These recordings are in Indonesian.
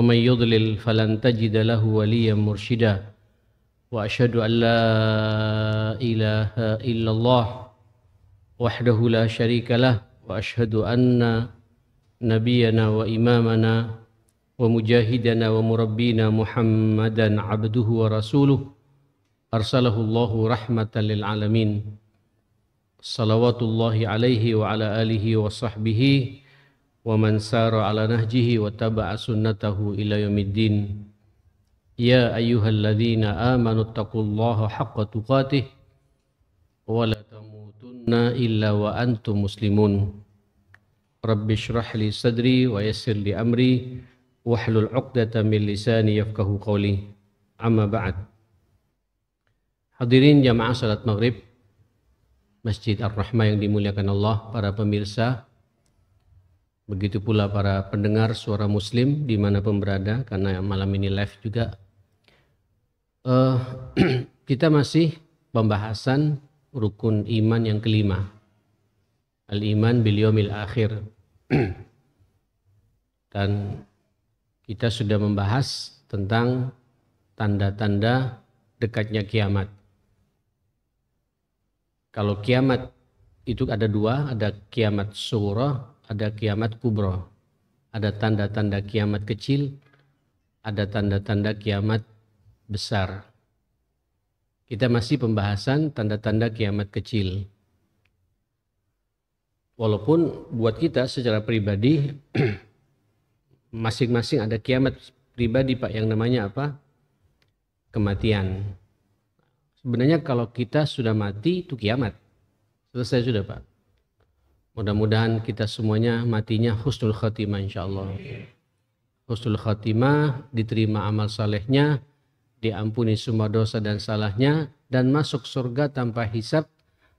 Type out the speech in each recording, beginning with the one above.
ومن يضلل فلن تجد له وليا مرشدا واشهد ان لا اله الا الله وحده لا شريك له واشهد ان نبينا وامامنا ومجاهدنا ومربينا محمدا عبده ورسوله ارسله الله رحمه للعالمين صلوات الله عليه وعلى اله وصحبه wa man sara ala nahjihi wa taba'a sunnatahu ila yaumiddin ya ayyuhalladzina amanu taqullaha haqqa tuqatih wa la tamutunna illa wa antum muslimun rabbi shrah li sadri wa yassir li amri wahlul 'uqdatam min lisani yafqahu qawli amma ba'd hadirin jamaah salat maghrib Masjid Ar-Rahmah yang dimuliakan Allah para pemirsa Begitu pula para pendengar suara muslim di dimanapun berada karena malam ini live juga. Uh, kita masih pembahasan rukun iman yang kelima. Al-iman bil akhir. Dan kita sudah membahas tentang tanda-tanda dekatnya kiamat. Kalau kiamat itu ada dua, ada kiamat surah, ada kiamat kubro, ada tanda-tanda kiamat kecil, ada tanda-tanda kiamat besar. Kita masih pembahasan tanda-tanda kiamat kecil. Walaupun buat kita secara pribadi masing-masing ada kiamat pribadi Pak yang namanya apa? Kematian. Sebenarnya kalau kita sudah mati itu kiamat. Selesai sudah Pak. Mudah-mudahan kita semuanya matinya husnul khatimah insyaallah. Husnul khatimah, diterima amal salehnya, diampuni semua dosa dan salahnya, dan masuk surga tanpa hisap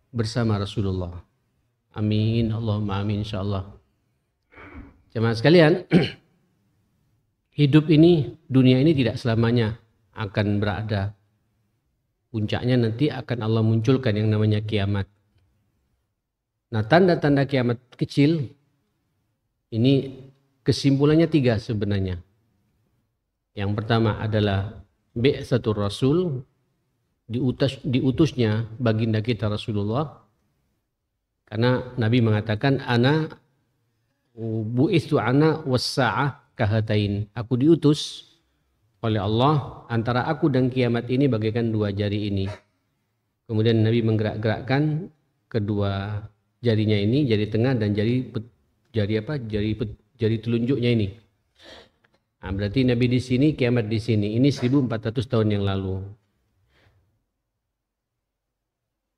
bersama Rasulullah. Amin, Allahumma amin insyaallah. Jemaah sekalian, hidup ini, dunia ini tidak selamanya akan berada. Puncaknya nanti akan Allah munculkan yang namanya kiamat Nah tanda-tanda kiamat kecil ini kesimpulannya tiga sebenarnya. Yang pertama adalah B satu Rasul diutus diutusnya baginda kita Rasulullah karena Nabi mengatakan ana itu ana wasaah kahatain aku diutus oleh Allah antara aku dan kiamat ini bagaikan dua jari ini kemudian Nabi menggerak-gerakkan kedua jarinya ini, jari tengah dan jari jari apa? Jari jari telunjuknya ini. Nah, berarti Nabi di sini, kiamat di sini. Ini 1400 tahun yang lalu.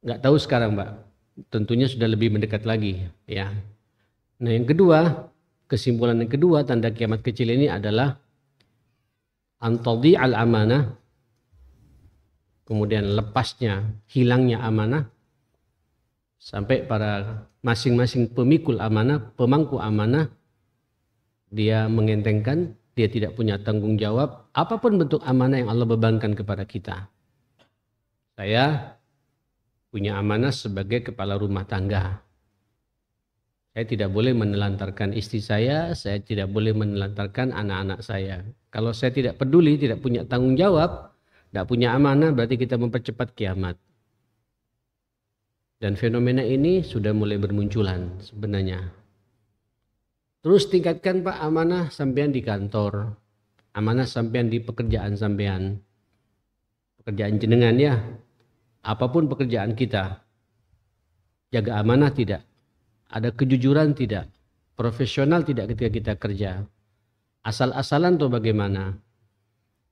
Nggak tahu sekarang, Mbak. Tentunya sudah lebih mendekat lagi, ya. Nah, yang kedua, kesimpulan yang kedua tanda kiamat kecil ini adalah antadi al amanah kemudian lepasnya hilangnya amanah sampai para masing-masing pemikul amanah, pemangku amanah dia mengentengkan, dia tidak punya tanggung jawab apapun bentuk amanah yang Allah bebankan kepada kita. Saya punya amanah sebagai kepala rumah tangga. Saya tidak boleh menelantarkan istri saya, saya tidak boleh menelantarkan anak-anak saya. Kalau saya tidak peduli, tidak punya tanggung jawab, tidak punya amanah, berarti kita mempercepat kiamat. Dan fenomena ini sudah mulai bermunculan sebenarnya. Terus tingkatkan Pak amanah sampean di kantor, amanah sampean di pekerjaan sampean. Pekerjaan jenengan ya, apapun pekerjaan kita. Jaga amanah tidak, ada kejujuran tidak, profesional tidak ketika kita kerja. Asal-asalan tuh bagaimana?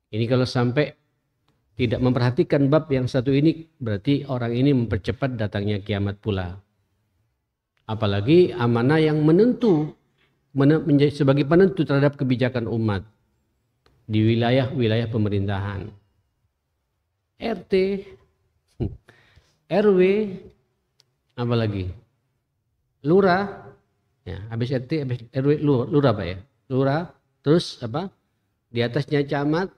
Ini kalau sampai tidak memperhatikan bab yang satu ini berarti orang ini mempercepat datangnya kiamat pula. Apalagi amanah yang menentu menjadi sebagai penentu terhadap kebijakan umat di wilayah-wilayah pemerintahan. RT, RW, apalagi lurah, ya, habis RT, habis RW, lurah, lurah Pak ya, lurah, terus apa, di atasnya camat,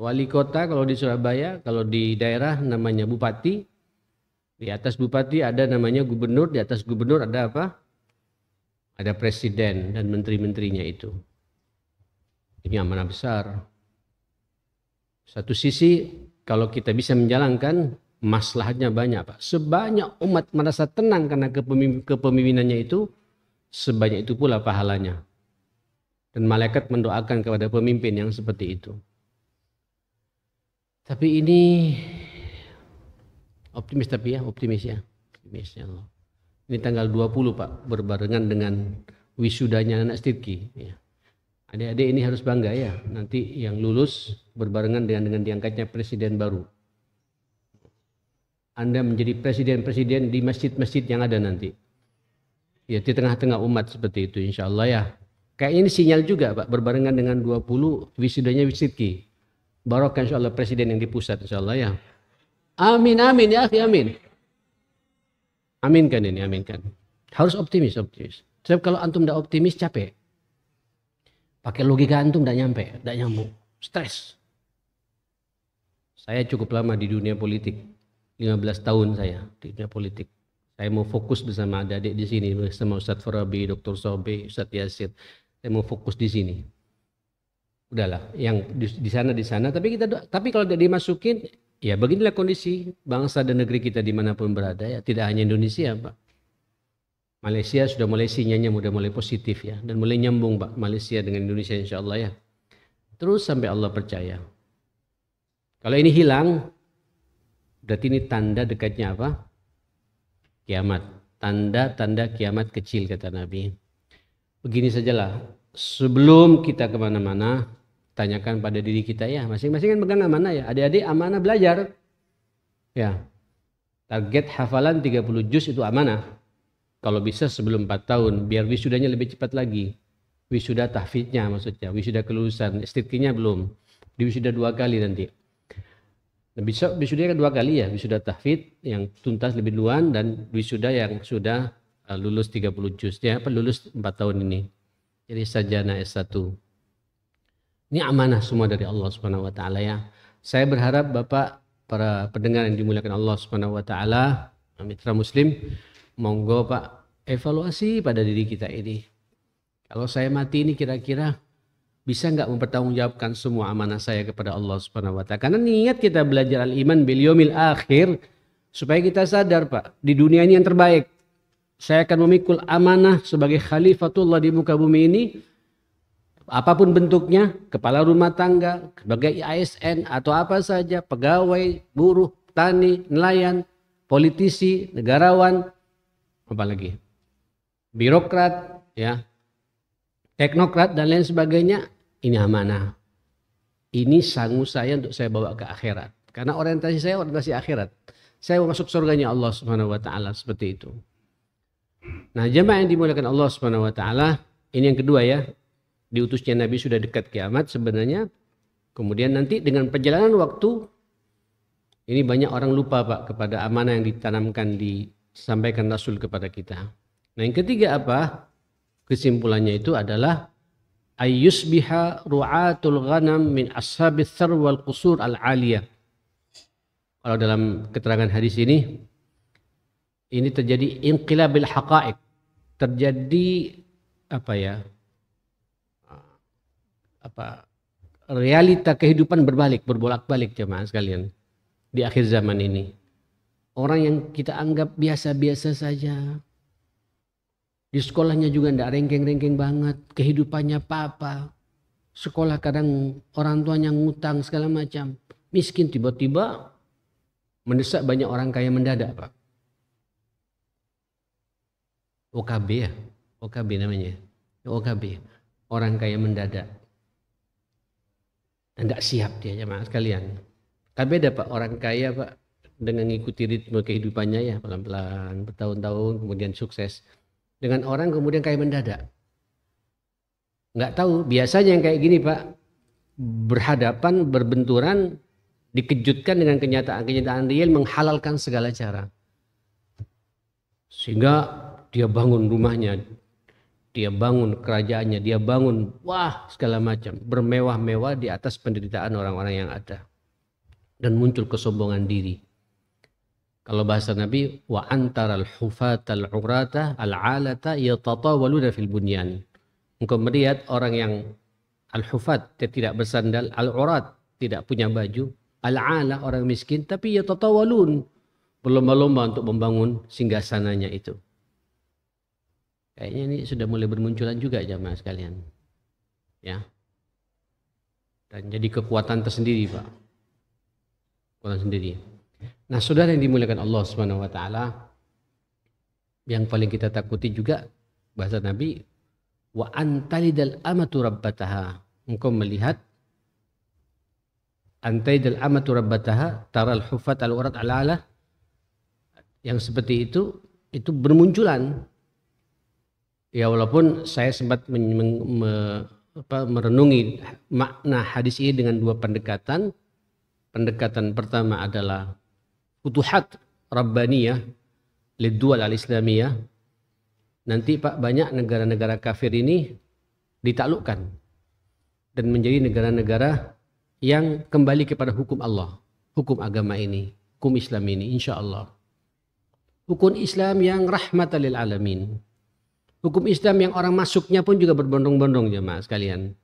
wali kota kalau di Surabaya, kalau di daerah namanya bupati. Di atas bupati ada namanya gubernur, di atas gubernur ada apa? Ada presiden dan menteri-menterinya itu. Ini amanah besar. Satu sisi kalau kita bisa menjalankan maslahatnya banyak Pak. Sebanyak umat merasa tenang karena kepemimpinannya itu, sebanyak itu pula pahalanya. Dan malaikat mendoakan kepada pemimpin yang seperti itu. Tapi ini optimis tapi ya, optimis ya. Optimis ya Allah. Ini tanggal 20 Pak, berbarengan dengan wisudanya anak Stidki. Ya. Adik-adik ini harus bangga ya, nanti yang lulus berbarengan dengan, dengan diangkatnya presiden baru. Anda menjadi presiden-presiden di masjid-masjid yang ada nanti. Ya di tengah-tengah umat seperti itu insya Allah ya. Kayak ini sinyal juga Pak, berbarengan dengan 20 wisudanya Wisidki barokah insya Allah presiden yang di pusat insya Allah ya. Amin, amin ya amin. Aminkan ini, aminkan. Harus optimis, optimis. Sebab kalau antum tidak optimis capek. Pakai logika antum tidak nyampe, tidak nyambung. Stres. Saya cukup lama di dunia politik. 15 tahun saya di dunia politik. Saya mau fokus bersama adik-adik di sini, bersama Ustadz Farabi, Dr. Sobe, Ustadz Yasir. Saya mau fokus di sini udahlah yang di, di sana di sana tapi kita tapi kalau tidak dimasukin ya beginilah kondisi bangsa dan negeri kita dimanapun berada ya tidak hanya Indonesia pak Malaysia sudah mulai sinyalnya sudah mulai positif ya dan mulai nyambung pak Malaysia dengan Indonesia insya Allah ya terus sampai Allah percaya kalau ini hilang berarti ini tanda dekatnya apa kiamat tanda-tanda kiamat kecil kata Nabi begini sajalah sebelum kita kemana-mana tanyakan pada diri kita ya masing-masing kan pegang amanah ya adik-adik amanah belajar ya target hafalan 30 juz itu amanah kalau bisa sebelum 4 tahun biar wisudanya lebih cepat lagi wisuda tahfidnya maksudnya wisuda kelulusan stikinya belum di wisuda dua kali nanti nah, bisa wisuda dua kali ya wisuda tahfid yang tuntas lebih duluan dan wisuda yang sudah eh, lulus 30 juz ya apa lulus 4 tahun ini jadi sajana S1 ini amanah semua dari Allah Subhanahu wa taala ya. Saya berharap Bapak para pendengar yang dimuliakan Allah Subhanahu wa taala, mitra muslim, monggo Pak evaluasi pada diri kita ini. Kalau saya mati ini kira-kira bisa nggak mempertanggungjawabkan semua amanah saya kepada Allah Subhanahu wa taala. Karena niat kita belajar al-iman bil yaumil akhir supaya kita sadar, Pak, di dunia ini yang terbaik. Saya akan memikul amanah sebagai khalifatullah di muka bumi ini apapun bentuknya, kepala rumah tangga, sebagai ASN atau apa saja, pegawai, buruh, tani, nelayan, politisi, negarawan, apalagi birokrat, ya, teknokrat dan lain sebagainya, ini amanah. Ini sanggup saya untuk saya bawa ke akhirat. Karena orientasi saya orientasi akhirat. Saya mau masuk surganya Allah Subhanahu wa taala seperti itu. Nah, jemaah yang dimuliakan Allah Subhanahu wa taala, ini yang kedua ya, diutusnya Nabi sudah dekat kiamat sebenarnya. Kemudian nanti dengan perjalanan waktu ini banyak orang lupa Pak kepada amanah yang ditanamkan disampaikan Rasul kepada kita. Nah yang ketiga apa? Kesimpulannya itu adalah ayyusbiha ru'atul ghanam min ashabis sar wal qusur al aliyah. Kalau dalam keterangan hadis ini ini terjadi inqilabil haqa'ik Terjadi apa ya? apa realita kehidupan berbalik, berbolak-balik jemaah sekalian di akhir zaman ini. Orang yang kita anggap biasa-biasa saja. Di sekolahnya juga ndak rengkeng-rengkeng banget, kehidupannya apa-apa. Sekolah kadang orang tuanya ngutang segala macam. Miskin tiba-tiba mendesak banyak orang kaya mendadak, Pak. OKB ya, OKB namanya. Ya? OKB, orang kaya mendadak tidak siap dia jemaah sekalian kan beda pak orang kaya pak dengan ngikuti ritme kehidupannya ya pelan-pelan bertahun-tahun kemudian sukses dengan orang kemudian kaya mendadak nggak tahu biasanya yang kayak gini pak berhadapan berbenturan dikejutkan dengan kenyataan-kenyataan real menghalalkan segala cara sehingga dia bangun rumahnya dia bangun kerajaannya, dia bangun wah segala macam, bermewah-mewah di atas penderitaan orang-orang yang ada. Dan muncul kesombongan diri. Kalau bahasa Nabi, wa antara al-hufat al-urata al-alata yatatawaluna fil bunyan. Engkau melihat orang yang al-hufat, tidak bersandal, al-urat, tidak punya baju, al-ala, orang miskin, tapi yatatawalun, berlomba-lomba untuk membangun singgasananya itu. Kayaknya ini sudah mulai bermunculan juga jamaah sekalian. Ya. Dan jadi kekuatan tersendiri, Pak. Kekuatan sendiri. Nah, saudara yang dimuliakan Allah Subhanahu wa taala, yang paling kita takuti juga bahasa Nabi wa antalidal amatu rabbataha. Engkau melihat antaidal amatu rabbataha taral hufat al urat yang seperti itu itu bermunculan ya walaupun saya sempat men, men, me, apa, merenungi makna hadis ini dengan dua pendekatan. Pendekatan pertama adalah kutuhat rabbaniyah lidual al-islamiyah. Nanti Pak banyak negara-negara kafir ini ditaklukkan dan menjadi negara-negara yang kembali kepada hukum Allah, hukum agama ini, hukum Islam ini insya Allah. Hukum Islam yang rahmatan lil alamin Hukum Islam yang orang masuknya pun juga berbondong-bondong jemaah sekalian.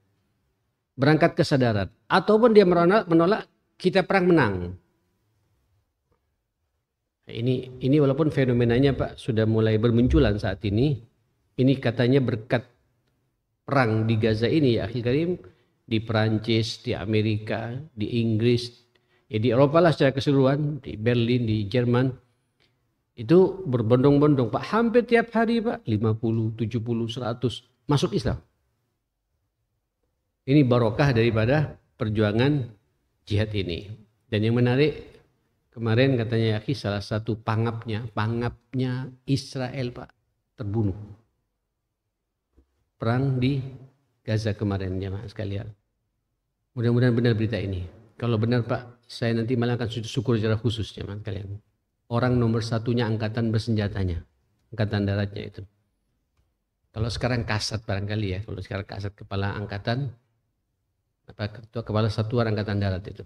Berangkat ke sadarat. Ataupun dia menolak, menolak kita perang menang. Ini ini walaupun fenomenanya Pak sudah mulai bermunculan saat ini, ini katanya berkat perang di Gaza ini ya akhir Karim di Perancis, di Amerika, di Inggris, ya di Eropa lah secara keseluruhan, di Berlin, di Jerman, itu berbondong-bondong Pak, hampir tiap hari Pak, 50, 70, 100 masuk Islam. Ini barokah daripada perjuangan jihad ini. Dan yang menarik kemarin katanya Yaki salah satu pangapnya, pangapnya Israel Pak terbunuh. Perang di Gaza kemarin ya jemaah sekalian. Mudah-mudahan benar berita ini. Kalau benar Pak, saya nanti malah akan sujud syukur secara khusus jemaah kalian orang nomor satunya angkatan bersenjatanya, angkatan daratnya itu. Kalau sekarang kasat barangkali ya, kalau sekarang kasat kepala angkatan, apa ketua kepala satuan angkatan darat itu.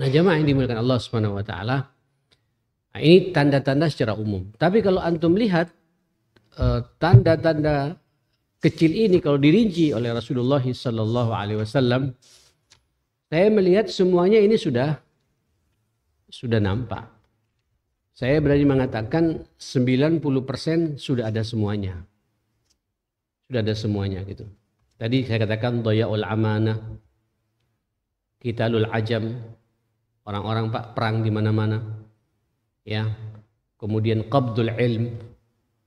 Nah jemaah yang dimuliakan Allah Subhanahu Wa Taala, nah, ini tanda-tanda secara umum. Tapi kalau antum lihat eh, tanda-tanda kecil ini kalau dirinci oleh Rasulullah Sallallahu Alaihi Wasallam, saya melihat semuanya ini sudah sudah nampak saya berani mengatakan 90% sudah ada semuanya. Sudah ada semuanya gitu. Tadi saya katakan doyaul amanah, kita lul ajam, orang-orang Pak perang di mana-mana. Ya. Kemudian qabdul ilm,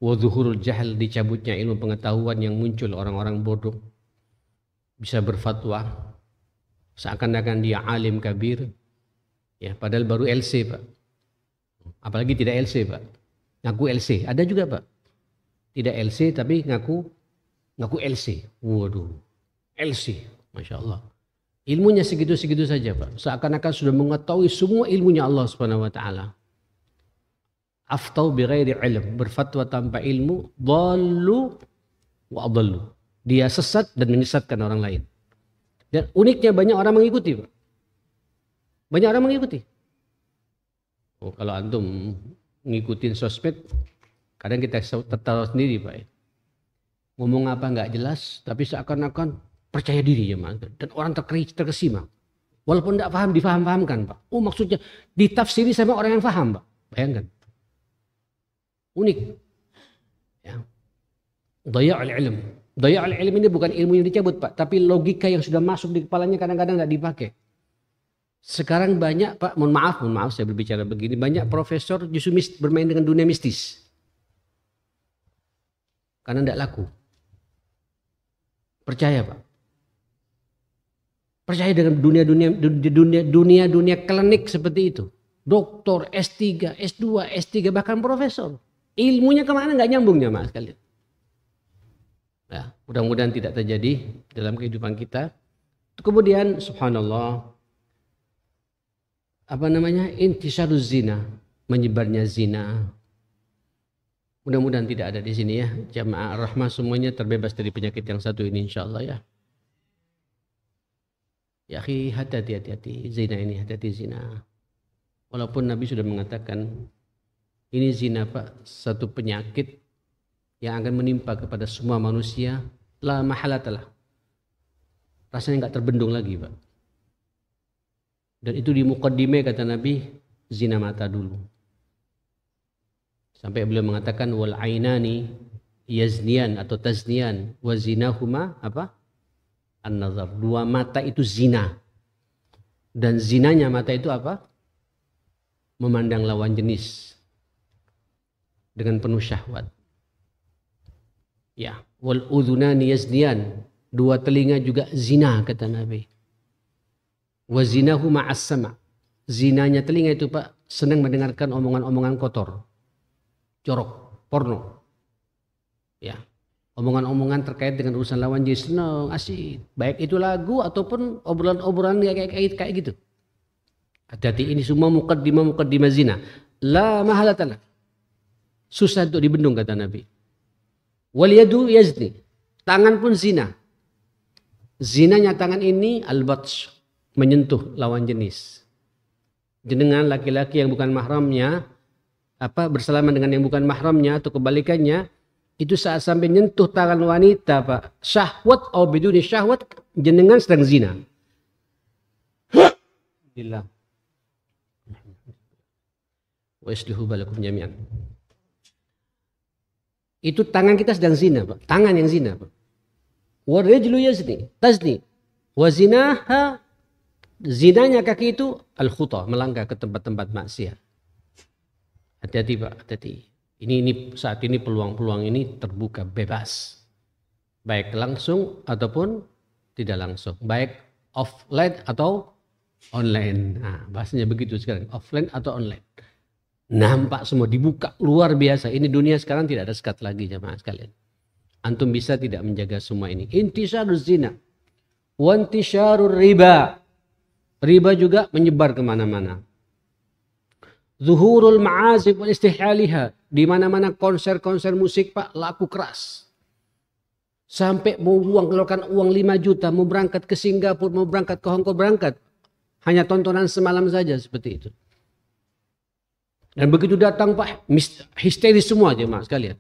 wa jahil jahal dicabutnya ilmu pengetahuan yang muncul orang-orang bodoh. Bisa berfatwa seakan-akan dia alim kabir. Ya, padahal baru LC, Pak Apalagi tidak LC Pak. Ngaku LC. Ada juga Pak. Tidak LC tapi ngaku ngaku LC. Waduh. LC. Masya Allah. Ilmunya segitu-segitu saja Pak. Seakan-akan sudah mengetahui semua ilmunya Allah Subhanahu wa taala. Aftau bighairi ilm, berfatwa tanpa ilmu, dallu wa adallu. Dia sesat dan menyesatkan orang lain. Dan uniknya banyak orang mengikuti Pak. Banyak orang mengikuti. Oh, kalau antum ngikutin sosmed, kadang kita tertawa sendiri Pak. Ngomong apa nggak jelas, tapi seakan-akan percaya diri ya Mas. Dan orang terkesima. Walaupun nggak paham, difaham-fahamkan Pak. Oh maksudnya ditafsiri sama orang yang paham Pak. Bayangkan. Unik. Ya. Daya'ul ilm. al ilm ini bukan ilmu yang dicabut Pak. Tapi logika yang sudah masuk di kepalanya kadang-kadang nggak dipakai sekarang banyak Pak, mohon maaf, mohon maaf saya berbicara begini, banyak profesor justru bermain dengan dunia mistis. Karena tidak laku. Percaya Pak. Percaya dengan dunia-dunia dunia dunia-dunia klinik seperti itu. Doktor, S3, S2, S3, bahkan profesor. Ilmunya kemana nggak nyambungnya mas sekalian. Ya, mudah-mudahan tidak terjadi dalam kehidupan kita. Kemudian subhanallah apa namanya intisarus zina menyebarnya zina mudah-mudahan tidak ada di sini ya jamaah rahmah semuanya terbebas dari penyakit yang satu ini insya Allah ya ya hati-hati hati-hati zina ini hati-hati zina walaupun Nabi sudah mengatakan ini zina pak satu penyakit yang akan menimpa kepada semua manusia la mahalatalah rasanya nggak terbendung lagi pak dan itu di mukaddime kata Nabi zina mata dulu. Sampai beliau mengatakan wal ainani yaznian atau taznian wa zinahuma apa? An-nazar. Dua mata itu zina. Dan zinanya mata itu apa? Memandang lawan jenis dengan penuh syahwat. Ya, wal udhunani yaznian. Dua telinga juga zina kata Nabi wazinahu maas Zinanya telinga itu Pak senang mendengarkan omongan-omongan kotor. Jorok, porno. Ya. Omongan-omongan terkait dengan urusan lawan jenis senang, asik. Baik itu lagu ataupun obrolan-obrolan kayak, kayak, kayak gitu. Hati-hati ini semua mukaddimah mukaddimah zina. La mahalatana. Susah untuk dibendung kata Nabi. Wal yazni. Tangan pun zina. Zinanya tangan ini al menyentuh lawan jenis. Jenengan laki-laki yang bukan mahramnya apa bersalaman dengan yang bukan mahramnya atau kebalikannya itu saat sampai menyentuh tangan wanita pak syahwat atau biduni syahwat jenengan sedang zina jami'an itu tangan kita sedang zina pak tangan yang zina pak wa yazni tazni wa zinaha Zinanya kaki itu al-khuta, melangkah ke tempat-tempat maksiat. Hati-hati Pak, hati-hati. Ini, ini saat ini peluang-peluang ini terbuka bebas. Baik langsung ataupun tidak langsung. Baik offline atau online. Nah, bahasanya begitu sekarang, offline atau online. Nampak semua dibuka luar biasa. Ini dunia sekarang tidak ada sekat lagi jemaah sekalian. Antum bisa tidak menjaga semua ini. Intisarul zina. Wantisharul riba Riba juga menyebar kemana-mana. Zuhurul ma'azib wal istihyaliha. Di mana-mana konser-konser musik pak laku keras. Sampai mau uang, keluarkan uang 5 juta, mau berangkat ke Singapura, mau berangkat ke Hongkong, berangkat. Hanya tontonan semalam saja seperti itu. Dan begitu datang pak, histeris semua jemaah sekalian.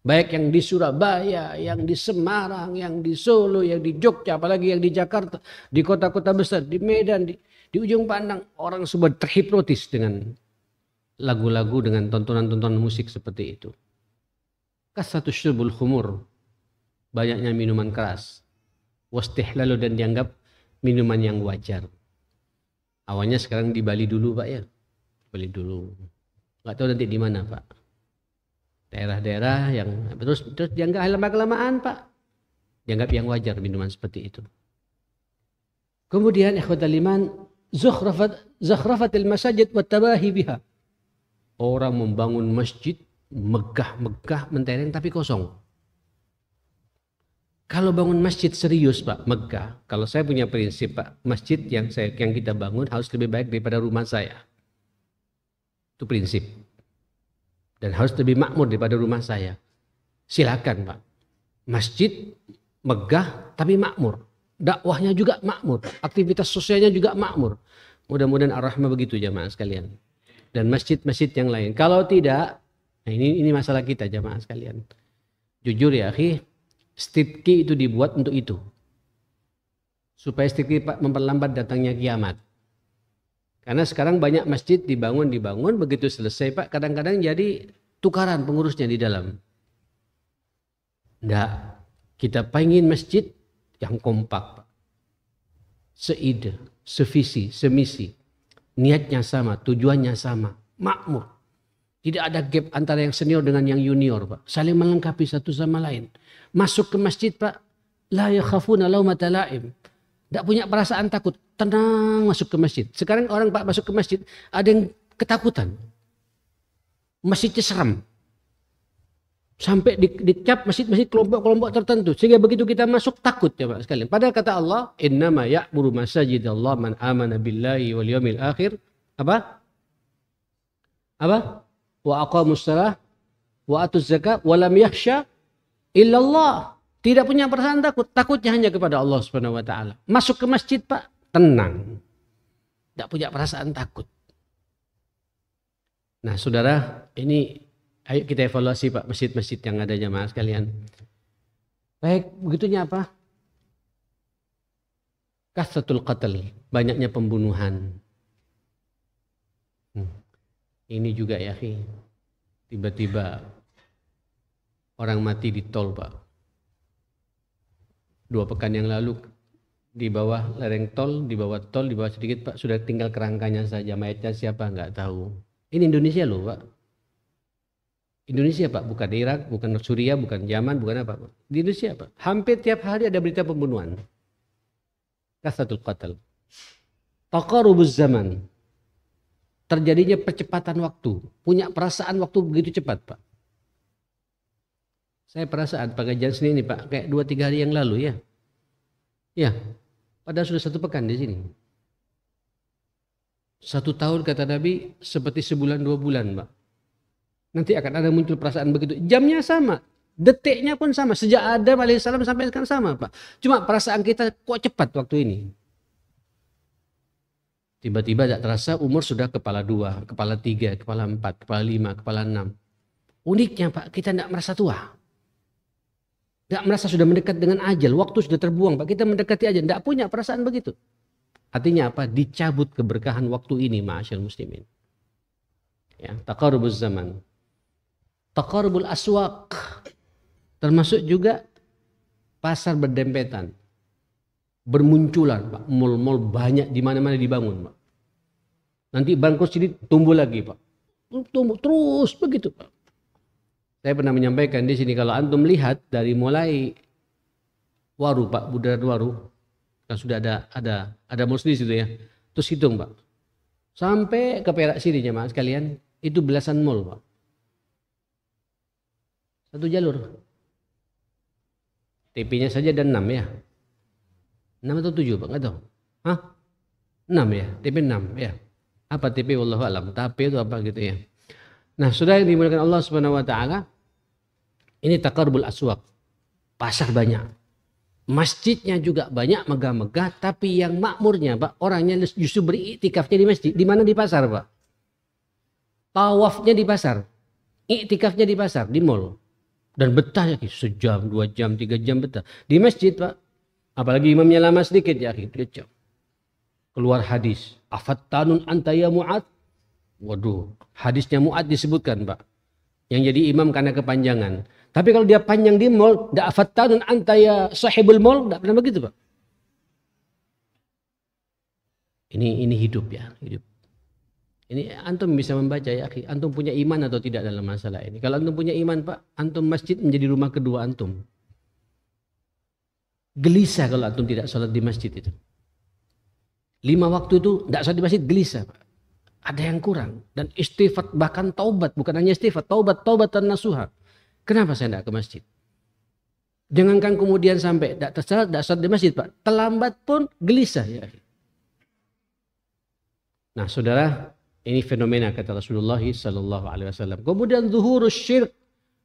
Baik yang di Surabaya, yang di Semarang, yang di Solo, yang di Jogja, apalagi yang di Jakarta, di kota-kota besar, di Medan, di, di ujung pandang orang semua terhipnotis dengan lagu-lagu dengan tontonan-tontonan musik seperti itu. satu syurbul khumur, banyaknya minuman keras. lalu dan dianggap minuman yang wajar. Awalnya sekarang di Bali dulu Pak ya. Bali dulu. Gak tahu nanti di mana Pak daerah-daerah yang terus terus dianggap lama kelamaan pak dianggap yang wajar minuman seperti itu kemudian ikhwatul iman zakhrafat zakhrafatil masajid wa tabahi biha orang membangun masjid megah-megah mentereng tapi kosong kalau bangun masjid serius pak megah kalau saya punya prinsip pak masjid yang saya yang kita bangun harus lebih baik daripada rumah saya itu prinsip dan harus lebih makmur daripada rumah saya. Silakan Pak. Masjid megah tapi makmur. Dakwahnya juga makmur. Aktivitas sosialnya juga makmur. Mudah-mudahan Ar-Rahmah begitu jamaah sekalian. Dan masjid-masjid yang lain. Kalau tidak, nah ini, ini masalah kita jamaah sekalian. Jujur ya akhi, stipki itu dibuat untuk itu. Supaya stipki memperlambat datangnya kiamat. Karena sekarang banyak masjid dibangun-dibangun, begitu selesai Pak, kadang-kadang jadi tukaran pengurusnya di dalam. Tidak. Kita pengen masjid yang kompak Pak. Seide, sevisi, semisi. Niatnya sama, tujuannya sama. Makmur. Tidak ada gap antara yang senior dengan yang junior Pak. Saling melengkapi satu sama lain. Masuk ke masjid Pak, la yakhafuna lau matala'im. Tidak punya perasaan takut. Tenang masuk ke masjid. Sekarang orang Pak masuk ke masjid, ada yang ketakutan. Masjidnya seram Sampai di, dicap masjid-masjid kelompok-kelompok tertentu. Sehingga begitu kita masuk takut ya Pak sekalian. Padahal kata Allah, Innama ya'muru masajid Allah man amana billahi wal yawmil akhir. Apa? Apa? Wa aqamus salah wa atuz zakat wa lam yahsya illallah. Tidak punya perasaan takut, takutnya hanya kepada Allah Subhanahu wa taala. Masuk ke masjid, Pak, tenang. Tidak punya perasaan takut. Nah, Saudara, ini ayo kita evaluasi Pak masjid-masjid yang ada jamaah sekalian. Baik, begitunya apa? Kasatul qatl, banyaknya pembunuhan. Hmm. Ini juga ya, tiba-tiba orang mati di tol, Pak dua pekan yang lalu di bawah lereng tol, di bawah tol, di bawah sedikit Pak, sudah tinggal kerangkanya saja, mayatnya siapa nggak tahu. Ini Indonesia loh Pak. Indonesia Pak, bukan Irak, bukan Suriah, bukan Yaman, bukan apa Pak. Di Indonesia Pak, hampir tiap hari ada berita pembunuhan. Kasatul qatal. Taqarubuz zaman. Terjadinya percepatan waktu, punya perasaan waktu begitu cepat Pak. Saya perasaan pakai jas sini ini Pak, kayak dua tiga hari yang lalu ya. Ya, padahal sudah satu pekan di sini. Satu tahun kata Nabi seperti sebulan dua bulan Pak. Nanti akan ada muncul perasaan begitu. Jamnya sama, detiknya pun sama. Sejak ada alaihissalam sampai sekarang sama Pak. Cuma perasaan kita kok cepat waktu ini. Tiba-tiba tidak terasa umur sudah kepala dua, kepala tiga, kepala empat, kepala lima, kepala enam. Uniknya Pak, kita tidak merasa tua. Tidak merasa sudah mendekat dengan ajal, waktu sudah terbuang, Pak. Kita mendekati ajal, tidak punya perasaan begitu. Artinya apa? Dicabut keberkahan waktu ini, ma'asyil muslimin. Ya, taqarubuz zaman. Takarubul aswak, Termasuk juga pasar berdempetan. Bermunculan, Pak. Mall-mall banyak di mana-mana dibangun, Pak. Nanti bangkos ini tumbuh lagi, Pak. Tumbuh terus begitu, Pak. Saya pernah menyampaikan di sini kalau antum lihat dari mulai waru Pak budara waru kan sudah ada ada ada musni situ ya. Terus hitung Pak. Sampai ke Perak sini jemaah sekalian itu belasan mall Pak. Satu jalur. TP-nya saja dan enam ya. enam atau tujuh Pak, nggak tahu. Hah? 6 ya, TP enam ya. Apa TP Allah alam? TP itu apa gitu ya. Nah, sudah yang dimuliakan Allah Subhanahu wa taala, ini takarbul aswak. Pasar banyak. Masjidnya juga banyak megah-megah, tapi yang makmurnya, Pak, orangnya justru beriktikafnya di masjid. Di mana di pasar, Pak? Tawafnya di pasar. Iktikafnya di pasar, di mall. Dan betah ya, sejam, dua jam, tiga jam betah. Di masjid, Pak. Apalagi imamnya lama sedikit ya, akhirnya jam. Keluar hadis. afat tanun antaya Mu'ad Waduh, hadisnya muat disebutkan Pak. Yang jadi imam karena kepanjangan. Tapi kalau dia panjang di mall, tidak fatah dan antaya sahibul mall, tidak pernah begitu Pak. Ini ini hidup ya, hidup. Ini antum bisa membaca ya, akhi. Antum punya iman atau tidak dalam masalah ini. Kalau antum punya iman, Pak, antum masjid menjadi rumah kedua antum. Gelisah kalau antum tidak sholat di masjid itu. Lima waktu itu tidak sholat di masjid gelisah, Pak ada yang kurang dan istighfar bahkan taubat bukan hanya istighfar taubat taubat dan nasuha kenapa saya tidak ke masjid jangankan kemudian sampai tidak tersalat tidak di masjid pak terlambat pun gelisah ya nah saudara ini fenomena kata Rasulullah Sallallahu Alaihi Wasallam kemudian zuhur syirik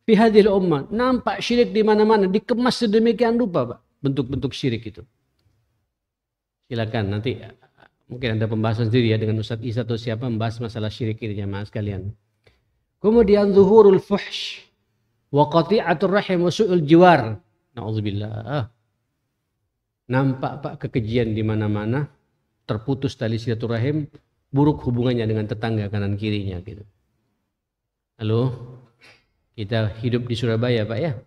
fi hadil ummah nampak syirik di mana-mana dikemas sedemikian rupa pak bentuk-bentuk syirik itu silakan nanti Mungkin ada pembahasan sendiri ya dengan Ustaz Isa atau siapa membahas masalah syirik ini mas sekalian. Kemudian zuhurul fuhsh wa qati'atul rahim wa su'ul jiwar. Na'udzubillah. Nampak Pak kekejian di mana-mana, terputus tali rahim, buruk hubungannya dengan tetangga kanan kirinya gitu. Halo. Kita hidup di Surabaya, Pak ya.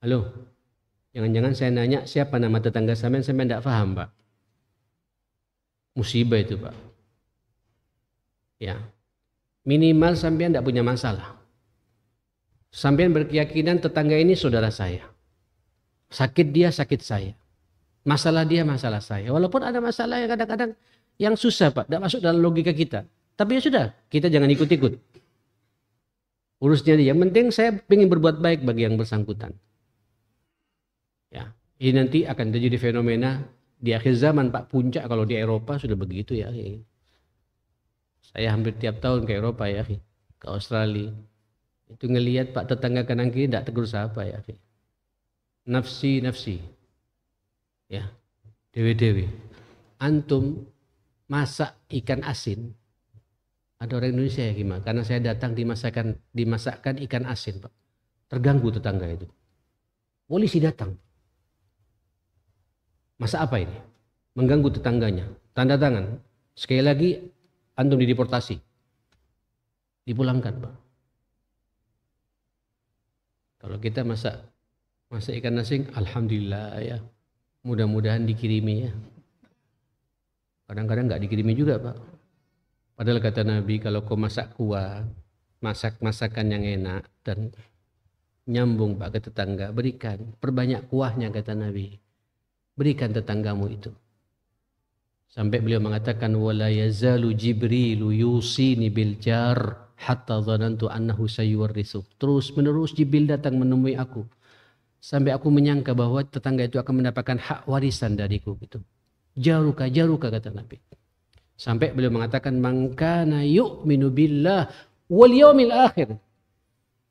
Halo. Jangan-jangan saya nanya siapa nama tetangga saya, saya tidak paham, Pak musibah itu pak ya minimal sampean tidak punya masalah sampean berkeyakinan tetangga ini saudara saya sakit dia sakit saya masalah dia masalah saya walaupun ada masalah yang kadang-kadang yang susah pak tidak masuk dalam logika kita tapi ya sudah kita jangan ikut-ikut urusnya dia yang penting saya ingin berbuat baik bagi yang bersangkutan ya ini nanti akan terjadi fenomena di akhir zaman Pak puncak kalau di Eropa sudah begitu ya akhi. saya hampir tiap tahun ke Eropa ya akhi. ke Australia itu ngelihat Pak tetangga kanan kiri tidak tegur siapa ya akhi. nafsi nafsi ya dewi dewi antum masak ikan asin ada orang Indonesia ya gimana karena saya datang dimasakkan dimasakkan ikan asin Pak terganggu tetangga itu polisi datang Masa apa ini? Mengganggu tetangganya. Tanda tangan. Sekali lagi, antum dideportasi. Dipulangkan, Pak. Kalau kita masak masak ikan asing, alhamdulillah ya. Mudah-mudahan dikirimi ya. Kadang-kadang nggak dikirimi juga, Pak. Padahal kata Nabi, kalau kau masak kuah, masak masakan yang enak dan nyambung Pak ke tetangga, berikan, perbanyak kuahnya kata Nabi berikan tetanggamu itu sampai beliau mengatakan wala yazalu jibrilu yusini bil jar hatta dhanantu annahu sayuwarrisu terus menerus jibril datang menemui aku sampai aku menyangka bahwa tetangga itu akan mendapatkan hak warisan dariku gitu jaruka jaruka kata nabi sampai beliau mengatakan mangkana yu'minu billah wal yaumil akhir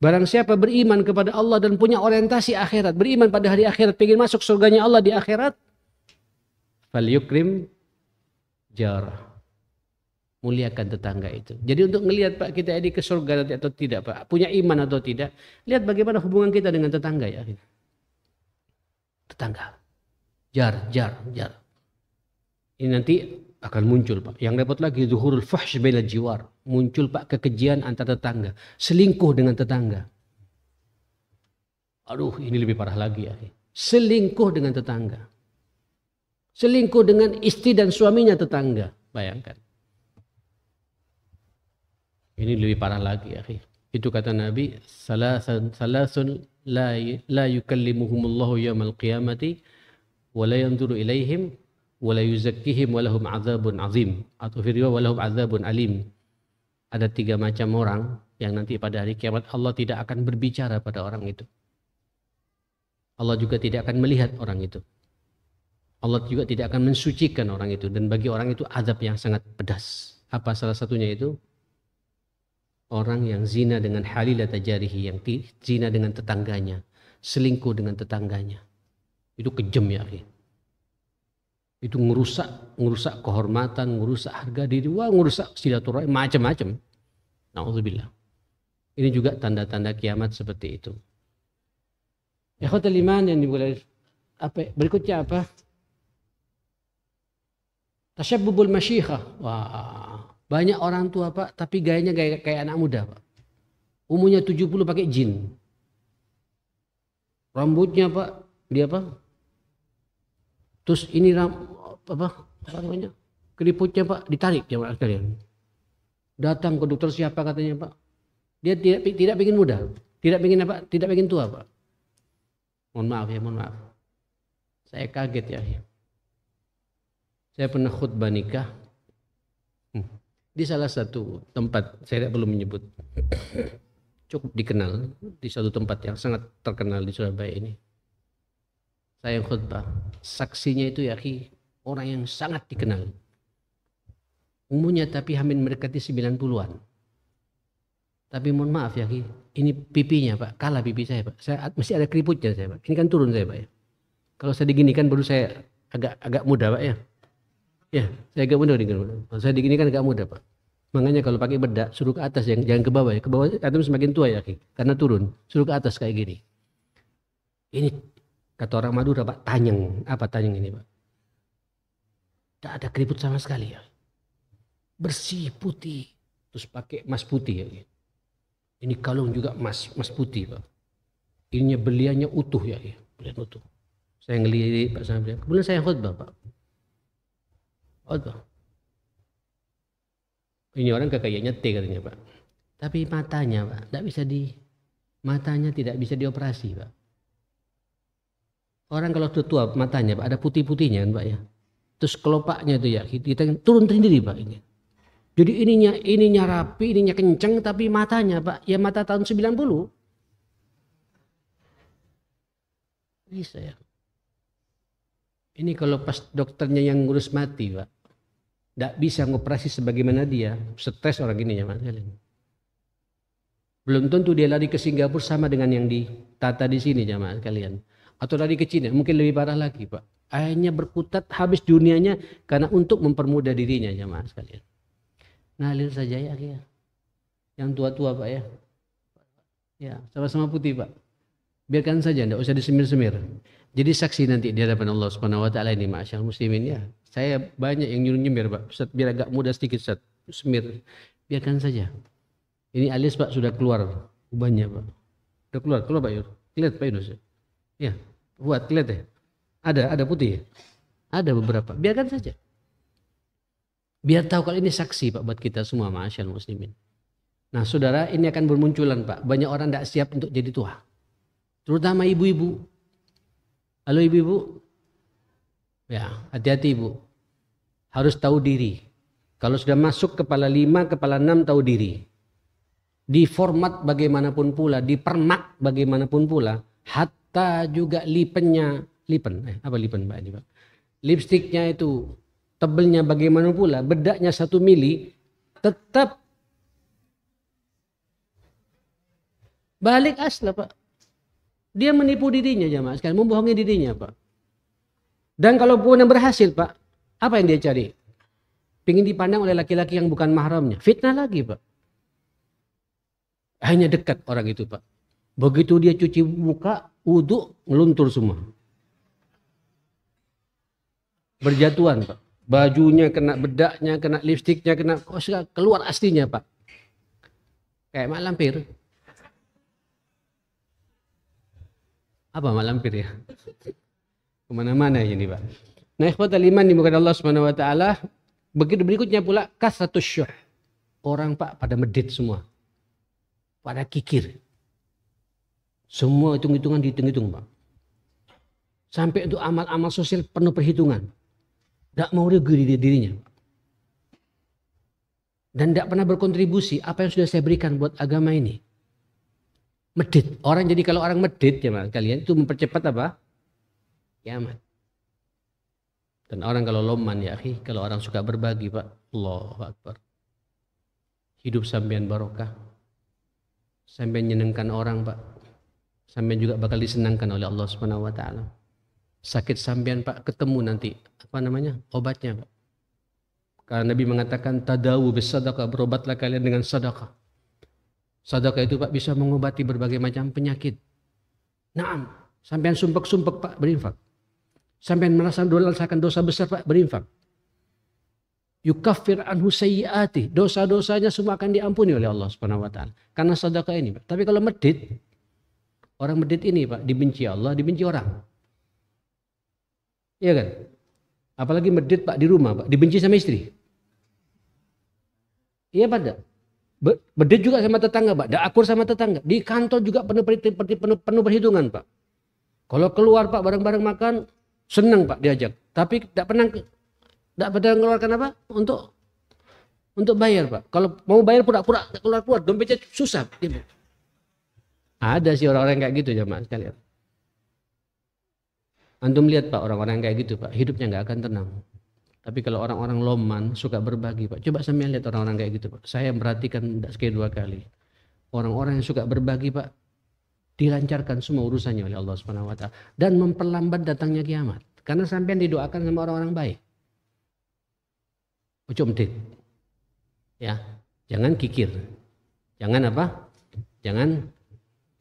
Barang siapa beriman kepada Allah dan punya orientasi akhirat, beriman pada hari akhirat, pengen masuk surganya Allah di akhirat, fal yukrim jarah. Muliakan tetangga itu. Jadi untuk melihat Pak kita ini ke surga atau tidak Pak, punya iman atau tidak, lihat bagaimana hubungan kita dengan tetangga ya. Tetangga. Jar, jar, jar. Ini nanti akan muncul pak. Yang repot lagi zuhurul huruf bainal jiwar, muncul pak kekejian antara tetangga, selingkuh dengan tetangga. Aduh, ini lebih parah lagi ya. Selingkuh dengan tetangga. Selingkuh dengan istri dan suaminya tetangga, bayangkan. Ini lebih parah lagi ya. Itu kata Nabi, salasun, salasun la, la yukallimuhumullahu yawmal qiyamati wa la ilaihim wala yuzakkihim walahum azabun azim atau firwa walahum azabun alim ada tiga macam orang yang nanti pada hari kiamat Allah tidak akan berbicara pada orang itu Allah juga tidak akan melihat orang itu Allah juga tidak akan mensucikan orang itu dan bagi orang itu azab yang sangat pedas apa salah satunya itu orang yang zina dengan halilata jarihi yang zina dengan tetangganya selingkuh dengan tetangganya itu kejam ya akhi itu merusak ngerusak kehormatan merusak harga diri wah merusak silaturahim macam-macam naudzubillah ini juga tanda-tanda kiamat seperti itu ikhwatul iman yang dimulai apa berikutnya apa tasyabbubul masyihah wah banyak orang tua Pak tapi gayanya gaya kayak anak muda Pak umurnya 70 pakai jin rambutnya Pak dia apa terus ini apa, apa namanya keriputnya pak ditarik jamaah sekalian datang ke dokter siapa katanya pak dia tidak tidak ingin muda tidak ingin apa tidak ingin tua pak mohon maaf ya mohon maaf saya kaget ya, ya. saya pernah khutbah nikah hmm. di salah satu tempat saya tidak perlu menyebut cukup dikenal di satu tempat yang sangat terkenal di Surabaya ini saya khutbah. Saksinya itu ya orang yang sangat dikenal. Umumnya tapi hampir mendekati 90-an. Tapi mohon maaf ya ini pipinya Pak, kalah pipi saya Pak. Saya masih ada keriputnya saya Pak. Ini kan turun saya Pak ya. Kalau saya digini kan baru saya agak agak muda Pak ya. Ya, saya agak muda dengan Kalau saya diginikan agak muda Pak. Makanya kalau pakai bedak suruh ke atas yang jangan ke bawah ya. Ke bawah atau semakin tua ya Ki, karena turun. Suruh ke atas kayak gini. Ini Kata orang Madura, Pak, tanyeng. Apa tanyeng ini, Pak? Tidak ada keriput sama sekali ya. Bersih, putih. Terus pakai emas putih ya. Gitu. Ini kalung juga emas, emas putih, Pak. Ininya beliannya utuh ya, ya. Belian utuh. Saya ngelirik, Pak, saya belian. Kemudian saya khutbah, Pak. Khutbah. Ini orang kekayaannya T katanya, Pak. Tapi matanya, Pak, tidak bisa di matanya tidak bisa dioperasi, Pak. Orang kalau sudah tua matanya Pak ada putih-putihnya kan Pak ya. Terus kelopaknya itu ya kita turun sendiri Pak ini. Jadi ininya ininya rapi, ininya kenceng tapi matanya Pak ya mata tahun 90. Bisa ya. Ini kalau pas dokternya yang ngurus mati Pak. Tidak bisa ngoperasi sebagaimana dia. Stres orang ini ya Pak. Belum tentu dia lari ke Singapura sama dengan yang ditata di sini jamaah ya, kalian atau dari kecilnya mungkin lebih parah lagi, Pak. Akhirnya berkutat habis dunianya karena untuk mempermudah dirinya jemaah sekalian. Ngalir saja ya, ya. Yang tua-tua, Pak ya. Ya, sama-sama putih, Pak. Biarkan saja, tidak usah disemir-semir. Jadi saksi nanti di hadapan Allah Subhanahu wa taala ini masyaallah muslimin ya. Saya banyak yang nyuruh nyemir, Pak. Ustaz, biar agak mudah sedikit, Ustaz. Semir. Biarkan saja. Ini alis Pak sudah keluar ubannya, Pak. Sudah keluar, keluar Pak Yur. Lihat Pak Yunus. Ya, ya buat deh ada ada putih ya? ada beberapa biarkan saja biar tahu kalau ini saksi pak buat kita semua masyal muslimin nah saudara ini akan bermunculan pak banyak orang tidak siap untuk jadi tua terutama ibu-ibu halo ibu-ibu ya hati-hati ibu harus tahu diri kalau sudah masuk kepala lima kepala enam tahu diri di format bagaimanapun pula di permak bagaimanapun pula hati mata juga lipennya lipen eh, apa lipen Pak ini lipstiknya itu tebelnya bagaimana pula bedaknya satu mili tetap balik lah Pak dia menipu dirinya jamaah sekalian membohongi dirinya Pak dan kalau pun yang berhasil Pak apa yang dia cari pingin dipandang oleh laki-laki yang bukan mahramnya fitnah lagi Pak hanya dekat orang itu Pak Begitu dia cuci muka, wudhu ngeluntur semua. Berjatuhan Pak. Bajunya kena bedaknya, kena lipstiknya, kena oh, keluar aslinya Pak. Kayak mak lampir. Apa mak lampir ya? Kemana-mana ini Pak. Nah ikhwatal liman dimukan Allah subhanahu Begitu berikutnya pula kasatus syuh. Orang Pak pada medit semua. Pada kikir semua hitung-hitungan dihitung-hitung, Pak. Sampai untuk amal-amal sosial penuh perhitungan. Tidak mau rugi diri dirinya. Dan tidak pernah berkontribusi apa yang sudah saya berikan buat agama ini. Medit. Orang jadi kalau orang medit ya mas, kalian itu mempercepat apa? Kiamat. Dan orang kalau loman ya akhi, kalau orang suka berbagi pak, Allah Akbar. Hidup sampean barokah. Sampean nyenengkan orang pak, sampean juga bakal disenangkan oleh Allah Subhanahu wa taala. Sakit sampean Pak ketemu nanti apa namanya? obatnya Pak. Karena Nabi mengatakan tadawu bisadaqah, berobatlah kalian dengan sedekah. Sedekah itu Pak bisa mengobati berbagai macam penyakit. Naam, sampean sumpek-sumpek Pak berinfak. Sampean merasa dosa dosa besar Pak berinfak Yukafir anhu sayyiati. Dosa-dosanya semua akan diampuni oleh Allah Subhanahu wa taala karena sedekah ini. Tapi kalau medit Orang medit ini Pak, dibenci Allah, dibenci orang. Iya kan? Apalagi medit Pak di rumah Pak, dibenci sama istri. Iya Pak pada. Medit juga sama tetangga Pak, dak akur sama tetangga. Di kantor juga penuh, penuh, penuh, penuh perhitungan Pak. Kalau keluar Pak bareng-bareng makan, senang Pak diajak. Tapi tidak pernah tidak pernah mengeluarkan apa untuk untuk bayar Pak. Kalau mau bayar pura-pura keluar-keluar dompetnya susah. Pak. Ada sih orang-orang kayak gitu jamaah sekalian. Antum lihat Pak orang-orang kayak gitu Pak, hidupnya nggak akan tenang. Tapi kalau orang-orang loman suka berbagi Pak, coba sambil lihat orang-orang kayak gitu Pak. Saya perhatikan tidak sekali dua kali. Orang-orang yang suka berbagi Pak, dilancarkan semua urusannya oleh Allah Subhanahu wa taala dan memperlambat datangnya kiamat. Karena sampean didoakan sama orang-orang baik. Ucumtit. Ya, jangan kikir. Jangan apa? Jangan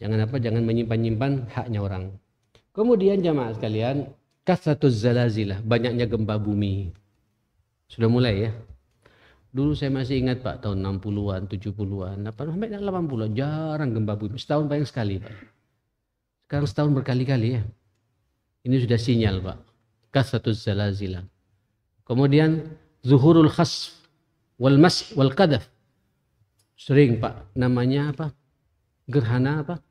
Jangan apa? Jangan menyimpan-nyimpan haknya orang. Kemudian jamaah sekalian, kasatuz zalazilah, banyaknya gempa bumi. Sudah mulai ya. Dulu saya masih ingat Pak tahun 60-an, 70-an, apa sampai 80 jarang gempa bumi. Setahun paling sekali Pak. Sekarang setahun berkali-kali ya. Ini sudah sinyal Pak. Kasatuz zalazilah. Kemudian zuhurul khas wal mas wal qadaf. Sering Pak namanya apa? Gerhana apa?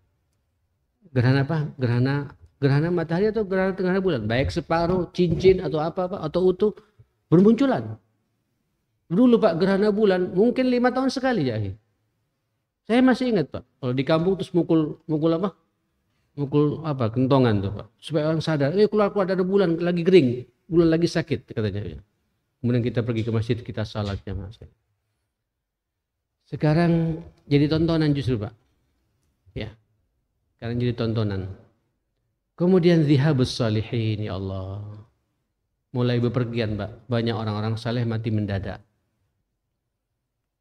gerhana apa gerhana gerhana matahari atau gerhana tengahnya bulan baik separuh cincin atau apa apa atau utuh bermunculan dulu pak gerhana bulan mungkin lima tahun sekali ya saya masih ingat pak kalau di kampung terus mukul mukul apa mukul apa kentongan tuh pak supaya orang sadar eh keluar keluar ada bulan lagi kering bulan lagi sakit katanya ya. kemudian kita pergi ke masjid kita salat mas sekarang jadi tontonan justru pak ya karena jadi tontonan. Kemudian zihabus salihin ya Allah. Mulai bepergian, Pak. Banyak orang-orang saleh mati mendadak.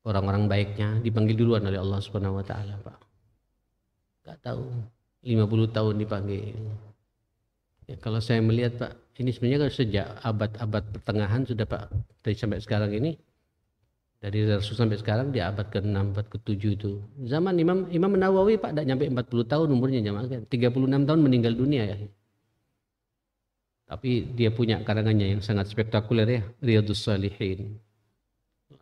Orang-orang baiknya dipanggil duluan oleh Allah Subhanahu wa taala, Pak. Gak tahu 50 tahun dipanggil. Ya, kalau saya melihat, Pak, ini sebenarnya kan sejak abad-abad pertengahan sudah, Pak. Dari sampai sekarang ini dari Rasul sampai sekarang di abad ke-6, abad ke-7 itu. Zaman Imam Imam Nawawi Pak tidak nyampe 40 tahun umurnya jamaah kan. 36 tahun meninggal dunia ya. Tapi dia punya karangannya yang sangat spektakuler ya, Riyadus Salihin.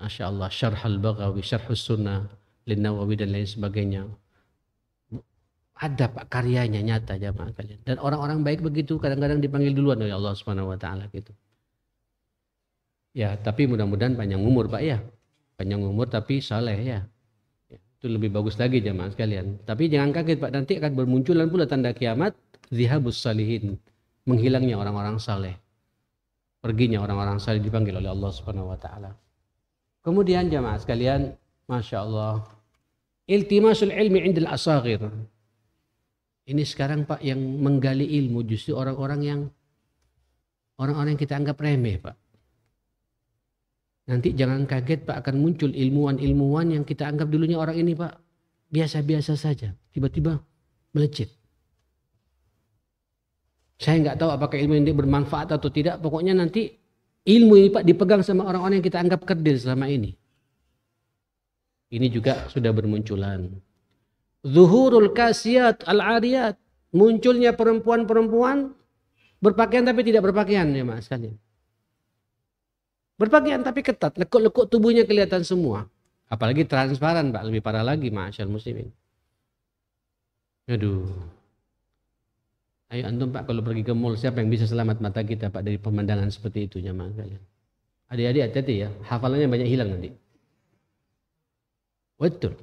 Masya Allah, Syarhal Baghawi, Syarhus Sunnah, Lin Nawawi dan lain sebagainya. Ada Pak karyanya nyata jamaah kalian. Dan orang-orang baik begitu kadang-kadang dipanggil duluan oleh Allah Subhanahu wa taala gitu. Ya, tapi mudah-mudahan panjang umur Pak ya panjang umur tapi saleh ya. ya itu lebih bagus lagi jemaah sekalian tapi jangan kaget pak nanti akan bermunculan pula tanda kiamat zihabus salihin menghilangnya orang-orang saleh perginya orang-orang saleh dipanggil oleh Allah Subhanahu wa taala kemudian jemaah sekalian masya Allah iltimasul ilmi indal asagir ini sekarang pak yang menggali ilmu justru orang-orang yang orang-orang yang kita anggap remeh pak Nanti jangan kaget Pak akan muncul ilmuwan-ilmuwan yang kita anggap dulunya orang ini Pak biasa-biasa saja. Tiba-tiba melecet. Saya nggak tahu apakah ilmu ini bermanfaat atau tidak. Pokoknya nanti ilmu ini Pak dipegang sama orang-orang yang kita anggap kerdil selama ini. Ini juga sudah bermunculan. Zuhurul kasiat al-ariyat. Munculnya perempuan-perempuan berpakaian tapi tidak berpakaian ya mas sekalian. Berpakaian tapi ketat, lekuk-lekuk tubuhnya kelihatan semua. Apalagi transparan, Pak. Lebih parah lagi, muslim muslimin. Aduh. Ayo antum Pak kalau pergi ke mall siapa yang bisa selamat mata kita Pak dari pemandangan seperti itu jamaah kalian. Adik-adik hati-hati ya, hafalannya banyak hilang nanti. Betul.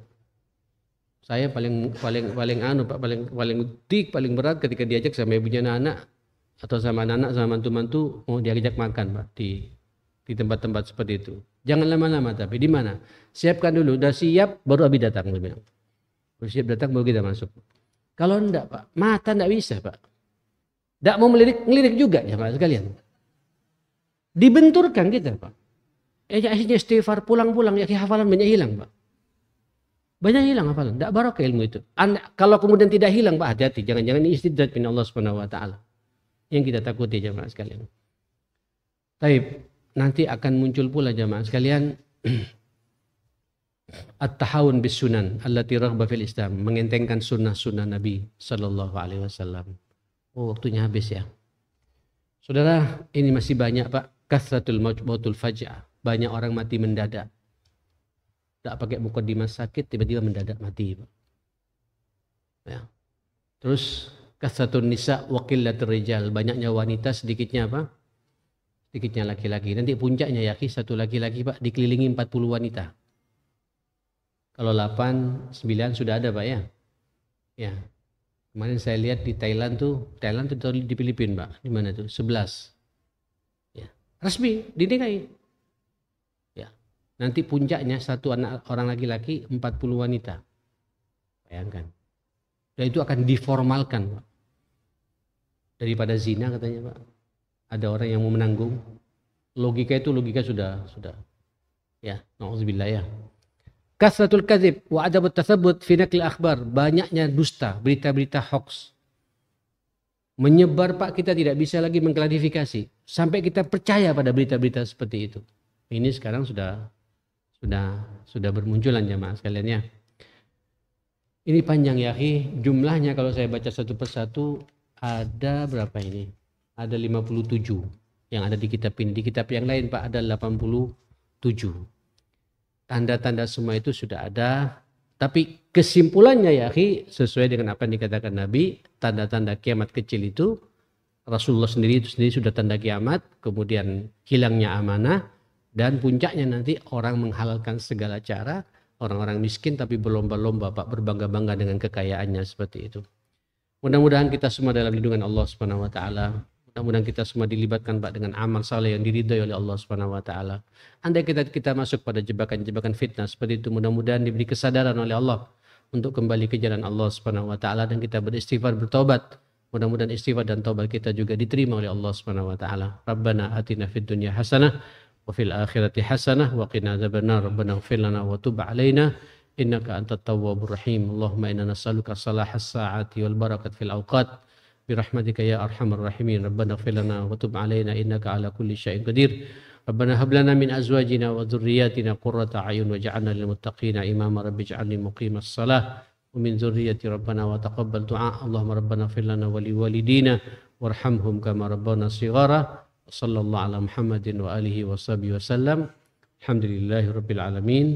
Saya paling paling paling anu Pak paling paling tik paling berat ketika diajak sama ibunya anak-anak atau sama anak-anak sama mantu-mantu mau diajak makan Pak di di tempat-tempat seperti itu. Jangan lama-lama tapi di mana? Siapkan dulu, udah siap baru Abi datang dia bilang. siap datang baru kita masuk. Kalau enggak Pak, mata enggak bisa Pak. Enggak mau melirik, ngelirik juga ya Pak sekalian. Dibenturkan kita Pak. Eh, ya akhirnya istighfar pulang-pulang ya hafalan banyak hilang Pak. Banyak hilang hafalan, enggak barokah ilmu itu. Anda, kalau kemudian tidak hilang Pak, hati-hati jangan-jangan ini istidrat min Allah Subhanahu wa taala. Yang kita takuti jemaah sekalian. Baik, nanti akan muncul pula jamaah sekalian at-tahawun bis sunan allati raghba fil Islam mengentengkan sunnah-sunnah Nabi sallallahu alaihi wasallam. Oh, waktunya habis ya. Saudara, ini masih banyak Pak. Kasratul mautul faj'ah. Banyak orang mati mendadak. Tak pakai mukadimah sakit, tiba-tiba mendadak mati. Pak. Ya. Terus kasratun nisa wakilatul rijal. Banyaknya wanita, sedikitnya apa? sedikitnya laki-laki. Nanti puncaknya ya satu laki-laki Pak dikelilingi empat puluh wanita. Kalau 8, 9 sudah ada Pak ya. Ya. Kemarin saya lihat di Thailand tuh, Thailand tuh di Filipina Pak, di mana tuh? 11. Ya. Resmi di DKI. Ya. Nanti puncaknya satu anak orang laki-laki empat puluh wanita. Bayangkan. Dan itu akan diformalkan Pak. Daripada zina katanya Pak ada orang yang mau menanggung logika itu logika sudah sudah ya nauzubillah ya kasratul kadzib wa adabut tasabbut fi naqli akhbar banyaknya dusta berita-berita hoax menyebar Pak kita tidak bisa lagi mengklarifikasi sampai kita percaya pada berita-berita seperti itu ini sekarang sudah sudah sudah bermunculan jemaah sekalian ya ini panjang ya jumlahnya kalau saya baca satu persatu ada berapa ini ada 57 yang ada di kitab ini. Di kitab yang lain Pak ada 87. Tanda-tanda semua itu sudah ada. Tapi kesimpulannya ya sesuai dengan apa yang dikatakan Nabi, tanda-tanda kiamat kecil itu Rasulullah sendiri itu sendiri sudah tanda kiamat, kemudian hilangnya amanah, dan puncaknya nanti orang menghalalkan segala cara, orang-orang miskin tapi berlomba-lomba Pak berbangga-bangga dengan kekayaannya seperti itu. Mudah-mudahan kita semua dalam lindungan Allah Subhanahu wa taala. Mudah-mudahan kita semua dilibatkan Pak dengan amal saleh yang diridhoi oleh Allah Subhanahu wa taala. Andai kita kita masuk pada jebakan-jebakan fitnah seperti itu, mudah-mudahan diberi kesadaran oleh Allah untuk kembali ke jalan Allah Subhanahu wa taala dan kita beristighfar bertobat. Mudah-mudahan istighfar dan tobat kita juga diterima oleh Allah Subhanahu wa taala. Rabbana atina fid dunya hasanah wa fil akhirati hasanah wa qina adzabannar. Rabbana ighfir lana wa tub alaina innaka antat tawwabur rahim. Allahumma inna nas'aluka salahas saati wal barakat fil awqat. برحمتك يا أرحم الراحمين ربنا اغفر لنا وتب علينا إنك على كل شيء قدير ربنا هب لنا من أزواجنا وذرياتنا قرة أعين واجعلنا للمتقين إماما رب اجعلني مقيم الصلاة ومن ذريتي ربنا وتقبل دعاء اللهم ربنا اغفر لنا ولوالدينا وارحمهم كما ربنا صغارا صلى الله على محمد وآله وصحبه وسلم الحمد لله رب العالمين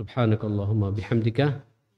سبحانك اللهم بحمدك